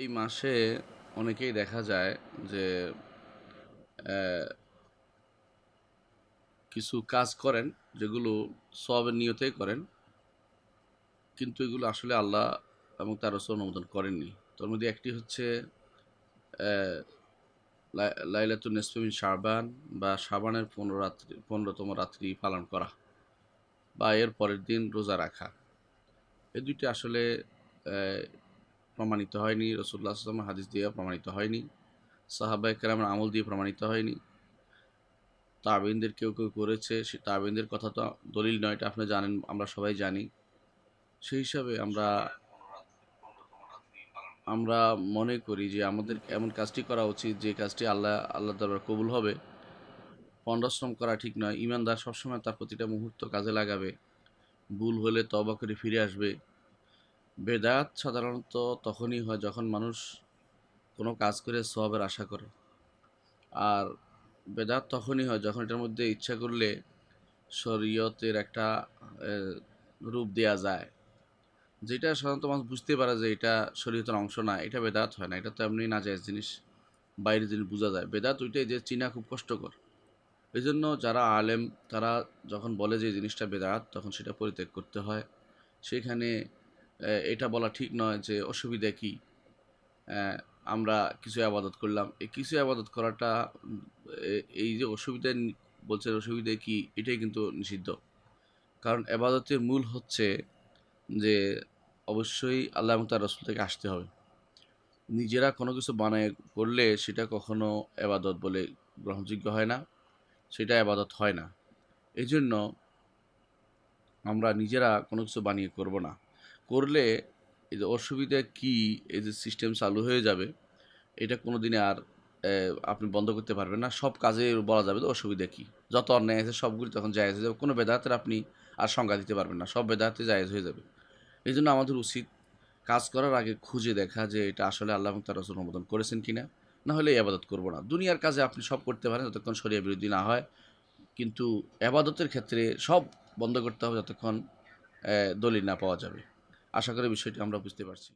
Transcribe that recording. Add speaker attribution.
Speaker 1: এই মাসে অনেকেই দেখা যায় যে কিছু কাজ করেন যেগুলো সব নিয়তেই করেন কিন্তু এগুলো আসলে আল্লাহ এবং তার রসুল অনুমোদন করেননি তোর মধ্যে একটি হচ্ছে লাইলাতুল নেসমিন শাবান বা শাবানের পনেরো রাত্রি পনেরোতম রাত্রি পালন করা বা এর পরের দিন রোজা রাখা এই দুইটি আসলে প্রমাণিত হয়নি রসুল্লাহ আসলামের হাদিস দিয়ে প্রমাণিত হয়নি সাহাবাই একরামের আমল দিয়ে প্রমাণিত হয়নি তাবিনদের কেউ কেউ করেছে সে তাবিনদের কথা তো দলিল নয় এটা আপনি জানেন আমরা সবাই জানি সেই হিসাবে আমরা আমরা মনে করি যে আমাদের এমন কাজটি করা উচিত যে কাজটি আল্লাহ আল্লাহ দরবার কবুল হবে পণ্ডাশ্রম করা ঠিক নয় ইমানদার সবসময় তার প্রতিটা মুহূর্ত কাজে লাগাবে ভুল হলে তবা করে ফিরে আসবে বেদাত সাধারণত তখনই হয় যখন মানুষ কোনো কাজ করে সবের আশা করে আর বেদাত তখনই হয় যখন এটার মধ্যে ইচ্ছা করলে শরীয়তের একটা রূপ দেয়া যায় যেটা সাধারণত মানুষ বুঝতে পারে যে এটা শরীয়তের অংশ না এটা বেদাত হয় না এটা তো এমনি না যায় জিনিস বাইরের জিনিস বোঝা যায় বেদাত ওইটাই যে চিনা খুব কষ্টকর এই জন্য যারা আলেম তারা যখন বলে যে জিনিসটা বেদাত তখন সেটা পরিত্যাগ করতে হয় সেখানে এটা বলা ঠিক নয় যে অসুবিধা কী আমরা কিছু আবাদত করলাম এই কিছু আবাদত করাটা এই যে অসুবিধা বলছেন অসুবিধা কি এটাই কিন্তু নিষিদ্ধ কারণ আবাদতের মূল হচ্ছে যে অবশ্যই আল্লাহ এবং তার রসুল থেকে আসতে হবে নিজেরা কোনো কিছু বানায় করলে সেটা কখনো আবাদত বলে গ্রহণযোগ্য হয় না সেটা আবাদত হয় না এই জন্য আমরা নিজেরা কোনো কিছু বানিয়ে করব না করলে এই যে অসুবিধা কি এই যে সিস্টেম চালু হয়ে যাবে এটা কোনো দিনে আর আপনি বন্ধ করতে পারবেন না সব কাজে বলা যাবে তো অসুবিধা কী যত অন্যায় আছে সবগুলি তখন জায়গা হয়ে যাবে কোনো বেদাতের আপনি আর সংজ্ঞা দিতে পারবেন না সব বেদাতে জায়েজ হয়ে যাবে এই জন্য আমাদের উচিত কাজ করার আগে খুঁজে দেখা যে এটা আসলে আল্লাহ তার রসুল অনুমোদন করেছেন কি না না হলে আবাদত করবো না দুনিয়ার কাজে আপনি সব করতে পারেন যতক্ষণ শরিয়া বিরোধী না হয় কিন্তু আবাদতের ক্ষেত্রে সব বন্ধ করতে হবে যতক্ষণ দলিল না পাওয়া যাবে আশা করি বিষয়টি আমরা বুঝতে পারছি